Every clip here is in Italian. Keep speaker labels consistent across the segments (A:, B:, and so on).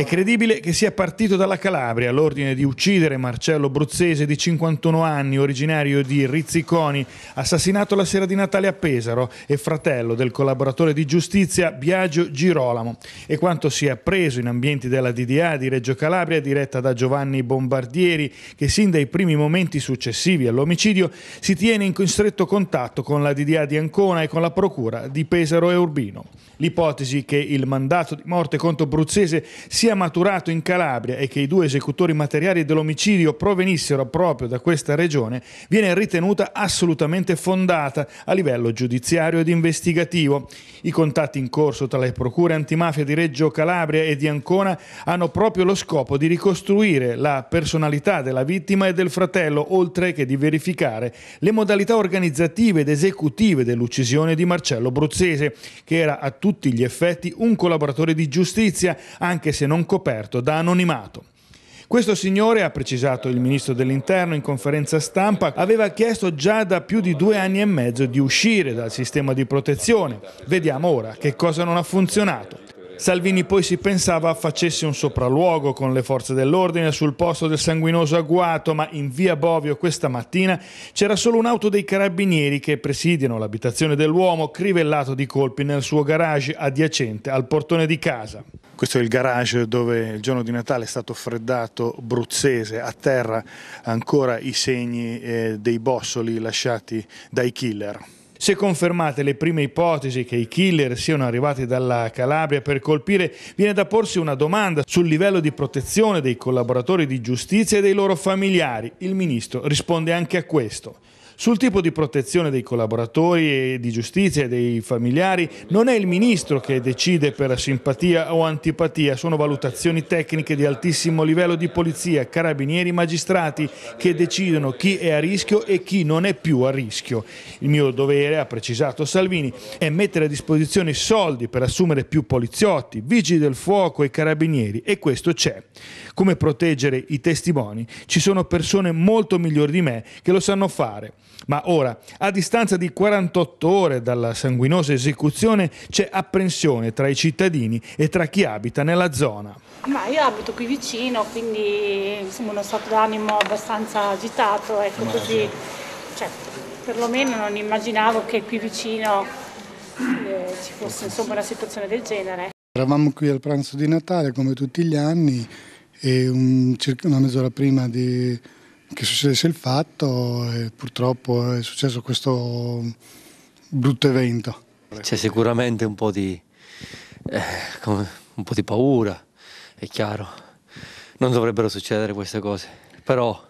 A: È credibile che sia partito dalla Calabria l'ordine di uccidere Marcello Bruzzese di 51 anni, originario di Rizziconi, assassinato la sera di Natale a Pesaro e fratello del collaboratore di giustizia Biagio Girolamo. E quanto si è appreso in ambienti della DDA di Reggio Calabria, diretta da Giovanni Bombardieri, che sin dai primi momenti successivi all'omicidio si tiene in stretto contatto con la DDA di Ancona e con la procura di Pesaro e Urbino. L'ipotesi che il mandato di morte contro Bruzzese sia sia maturato in Calabria e che i due esecutori materiali dell'omicidio provenissero proprio da questa regione viene ritenuta assolutamente fondata a livello giudiziario ed investigativo. I contatti in corso tra le procure antimafia di Reggio Calabria e di Ancona hanno proprio lo scopo di ricostruire la personalità della vittima e del fratello, oltre che di verificare le modalità organizzative ed esecutive dell'uccisione di Marcello Bruzzese, che era a tutti gli effetti un collaboratore di giustizia, anche se non coperto da anonimato. Questo signore, ha precisato il ministro dell'interno in conferenza stampa, aveva chiesto già da più di due anni e mezzo di uscire dal sistema di protezione. Vediamo ora che cosa non ha funzionato. Salvini poi si pensava facesse un sopralluogo con le forze dell'ordine sul posto del sanguinoso agguato, ma in via Bovio questa mattina c'era solo un'auto dei carabinieri che presidiano l'abitazione dell'uomo crivellato di colpi nel suo garage adiacente al portone di casa. Questo è il garage dove il giorno di Natale è stato freddato bruzzese, a terra ancora i segni eh, dei bossoli lasciati dai killer. Se confermate le prime ipotesi che i killer siano arrivati dalla Calabria per colpire, viene da porsi una domanda sul livello di protezione dei collaboratori di giustizia e dei loro familiari. Il ministro risponde anche a questo. Sul tipo di protezione dei collaboratori e di giustizia e dei familiari non è il ministro che decide per simpatia o antipatia, sono valutazioni tecniche di altissimo livello di polizia, carabinieri, magistrati che decidono chi è a rischio e chi non è più a rischio. Il mio dovere, ha precisato Salvini, è mettere a disposizione soldi per assumere più poliziotti, vigili del fuoco e carabinieri e questo c'è. Come proteggere i testimoni? Ci sono persone molto migliori di me che lo sanno fare. Ma ora, a distanza di 48 ore dalla sanguinosa esecuzione, c'è apprensione tra i cittadini e tra chi abita nella zona. Ma io abito qui vicino, quindi sono uno stato d'animo abbastanza agitato, ecco Immagino. così. Cioè, perlomeno non immaginavo che qui vicino eh, ci fosse insomma, una situazione del genere. Eravamo qui al pranzo di Natale come tutti gli anni e un, circa una mezz'ora prima di che succedesse il fatto e purtroppo è successo questo brutto evento. C'è sicuramente un po' di, eh, un po di paura, è chiaro, non dovrebbero succedere queste cose, però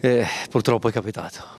A: eh, purtroppo è capitato.